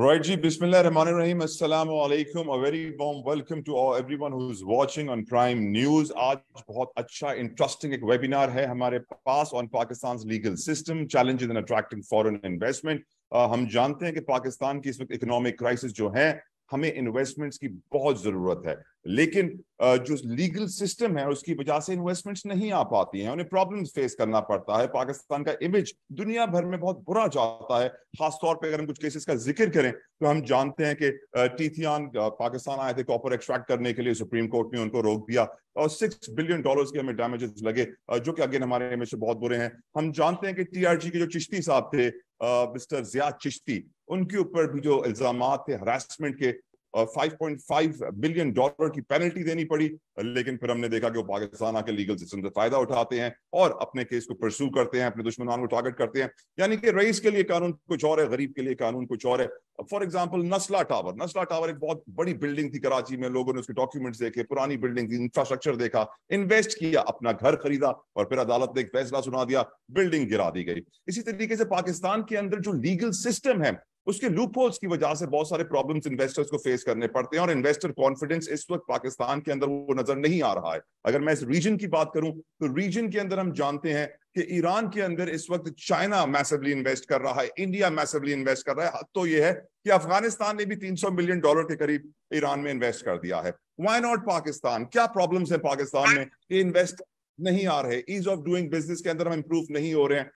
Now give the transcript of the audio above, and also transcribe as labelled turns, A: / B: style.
A: Right, Ji, Bismillah Rahman Rahim. Assalamu alaikum. A very warm welcome to all, everyone who is watching on Prime News. Today, a अच्छा interesting एक webinar है हमारे पास on Pakistan legal system challenges in attracting foreign investment हम जानते हैं कि पाकिस्तान की इस वक्त इकोनॉमिक क्राइसिस जो है हमें इन्वेस्टमेंट्स की बहुत जरूरत है लेकिन जो लीगल सिस्टम है उसकी वजह से इन्वेस्टमेंट्स नहीं आ पाती हैं उन्हें प्रॉब्लम्स फेस करना पड़ता है पाकिस्तान का इमेज दुनिया भर में बहुत बुरा जाता है खासतौर पर अगर हम कुछ केसेस का जिक्र करें तो हम जानते हैं कि टीथियान पाकिस्तान आए थे कॉपर एक्सट्रैक्ट करने के लिए सुप्रीम कोर्ट ने उनको रोक दिया और सिक्स बिलियन डॉलर के हमें डैमेजेस लगे जो कि अगेन हमारे इमेज से बहुत बुरे हैं हम जानते हैं कि टीआरजी के जो चिश्ती साहब थे मिस्टर जिया चिश्ती उनके ऊपर भी जो इल्जाम थे हरासमेंट के और फाइव बिलियन डॉलर की पेनल्टी देनी पड़ी लेकिन फिर हमने देखा कि वो पाकिस्तान आके लीगल सिस्टम से फायदा उठाते हैं और अपने केस को परसू करते हैं अपने दुश्मनान को टारगेट करते हैं यानी कि रईस के लिए कानून कुछ और है गरीब के लिए कानून कुछ और है for example Nasla tower Nasla tower एक बहुत बड़ी बिल्डिंग थी कराची में लोगों ने उसके डॉक्यूमेंट्स देखे पुरानी बिल्डिंग थी इंफ्रास्ट्रक्चर देखा इन्वेस्ट किया अपना घर खरीदा और फिर अदालत ने एक फैसला सुना दिया बिल्डिंग गिरा दी गई इसी तरीके से पाकिस्तान के अंदर जो लीगल सिस्टम है उसके लूप की वजह से बहुत सारे प्रॉब्लम्स इन्वेस्टर्स को फेस करने पड़ते हैं और इन्वेस्टर कॉन्फिडेंस इस वक्त पाकिस्तान के अंदर वो नजर नहीं आ रहा है अगर मैं इस रीजन की बात करूं तो रीजन के अंदर हम जानते हैं कि ईरान के अंदर इस वक्त चाइना मैसिवली इन्वेस्ट कर रहा है इंडिया मैसिवली इन्वेस्ट कर रहा है हद तो यह है कि अफगानिस्तान ने भी 300 मिलियन डॉलर के करीब ईरान में इन्वेस्ट कर दिया है वाई नॉट पाकिस्तान क्या प्रॉब्लम है पाकिस्तान में ये इन्वेस्ट नहीं आ रहे ईज ऑफ डूइंग बिजनेस के अंदर हम इंप्रूव नहीं हो रहे हैं